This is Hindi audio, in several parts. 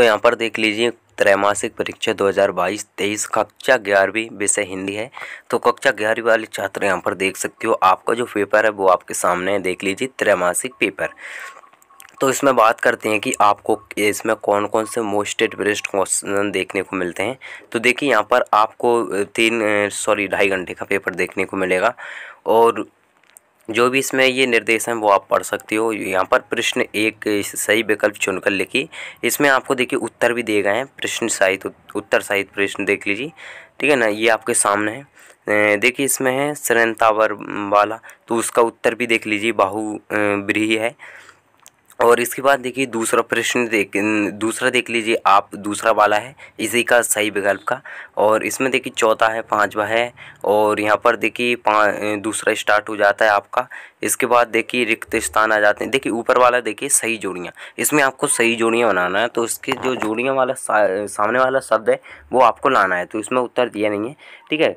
दोस्तों यहाँ पर देख लीजिए त्रैमासिक परीक्षा 2022-23 कक्षा ग्यारहवीं विषय हिंदी है तो कक्षा ग्यारहवीं वाले छात्र यहाँ पर देख सकते हो आपका जो पेपर है वो आपके सामने है देख लीजिए त्रैमासिक पेपर तो इसमें बात करते हैं कि आपको इसमें कौन कौन से मोस्ट एडवरेस्ट क्वेश्चन देखने को मिलते हैं तो देखिए यहाँ पर आपको तीन सॉरी ढाई घंटे का पेपर देखने को मिलेगा और जो भी इसमें ये निर्देश हैं वो आप पढ़ सकते हो यहाँ पर प्रश्न एक सही विकल्प चुनकर लिखी इसमें आपको देखिए उत्तर भी दिए गए हैं प्रश्न साहित्य उत्तर साहित्य प्रश्न देख लीजिए ठीक है ना ये आपके सामने है देखिए इसमें है सरंतावर वाला तो उसका उत्तर भी देख लीजिए बाहू ब्रीही है और इसके बाद देखिए दूसरा प्रश्न देख दूसरा देख लीजिए आप दूसरा वाला है इसी का सही विकल्प का और इसमें देखिए चौथा है पांचवा है और यहाँ पर देखिए दूसरा स्टार्ट हो जाता है आपका इसके बाद देखिए रिक्त स्थान आ जाते हैं देखिए ऊपर वाला देखिए सही जोड़ियाँ इसमें आपको सही जोड़ियाँ बनाना है तो इसके जो जोड़ियाँ वाला सा, सामने वाला शब्द है वो आपको लाना है तो इसमें उत्तर दिया नहीं है ठीक है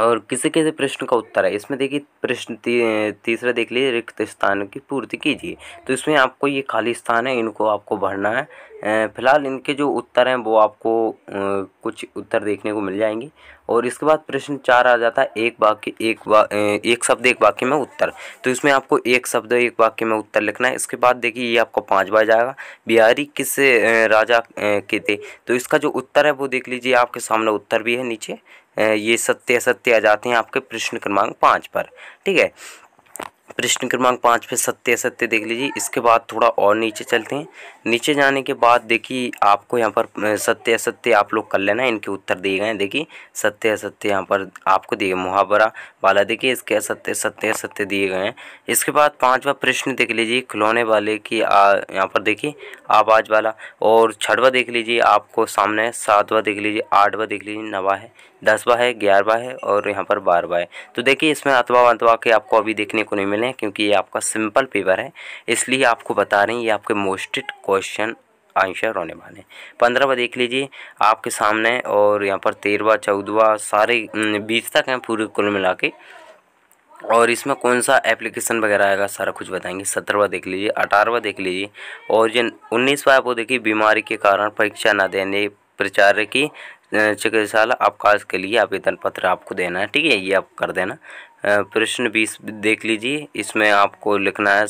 और किसी किसी प्रश्न का उत्तर है इसमें देखिए प्रश्न ती, तीसरा देख लीजिए रिक्त स्थान की पूर्ति कीजिए तो इसमें आपको ये खाली स्थान है इनको आपको भरना है फ़िलहाल इनके जो उत्तर हैं वो आपको कुछ उत्तर देखने को मिल जाएंगे और इसके बाद प्रश्न चार आ जाता है एक वाक्य एक वा, एक शब्द एक वाक्य में उत्तर तो इसमें आपको एक शब्द एक वाक्य में उत्तर लिखना है इसके बाद देखिए ये आपको पाँच बार जाएगा बिहारी किस राजा के थे तो इसका जो उत्तर है वो देख लीजिए आपके सामने उत्तर भी है नीचे ये सत्य सत्य आ जाते हैं आपके प्रश्न क्रमांक पाँच पर ठीक है प्रश्न क्रमांक पाँच पे सत्य सत्य देख लीजिए इसके बाद थोड़ा और नीचे चलते हैं नीचे जाने के बाद देखिए आपको यहाँ पर सत्य असत्य आप लोग कर लेना इनके उत्तर दिए गए हैं देखिए सत्य असत्य यहाँ पर आपको दिए मुहावरा वाला देखिए इसके असत्य सत्य असत्य दिए गए हैं इसके बाद पाँचवा प्रश्न देख लीजिए खिलौने वाले की यहाँ पर देखिए आवाज़ वाला और छठवा देख लीजिए आपको सामने सातवा देख लीजिए आठवा देख लीजिए नवा है दसवा है ग्यारहवा है और यहाँ पर बारहवा है तो देखिए इसमें अतवा वतवा के आपको अभी देखने को नहीं मिला लें क्योंकि ये आपका सिंपल पेपर है इसलिए आपको बता रहे हैं ये आपके मोस्टेड क्वेश्चन आंसर होने वाले हैं पंद्रहवा देख लीजिए आपके सामने और यहाँ पर तेरहवा चौदहवा सारे बीस तक हैं पूरे कुल मिला के और इसमें कौन सा एप्लीकेशन वगैरह आएगा सारा कुछ बताएंगे सत्रहवा देख लीजिए अठारहवा देख लीजिए और जिन उन्नीसवा आप वो देखिए बीमारी के कारण परीक्षा ना देने प्रचार की चिकित्सालय अवकाश के लिए आवेदन पत्र आपको देना है ठीक है ये आप कर देना प्रश्न बीस देख लीजिए इसमें आपको लिखना है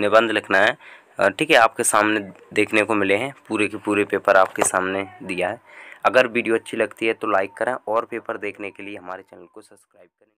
निबंध लिखना है ठीक है आपके सामने देखने को मिले हैं पूरे के पूरे पेपर आपके सामने दिया है अगर वीडियो अच्छी लगती है तो लाइक करें और पेपर देखने के लिए हमारे चैनल को सब्सक्राइब करें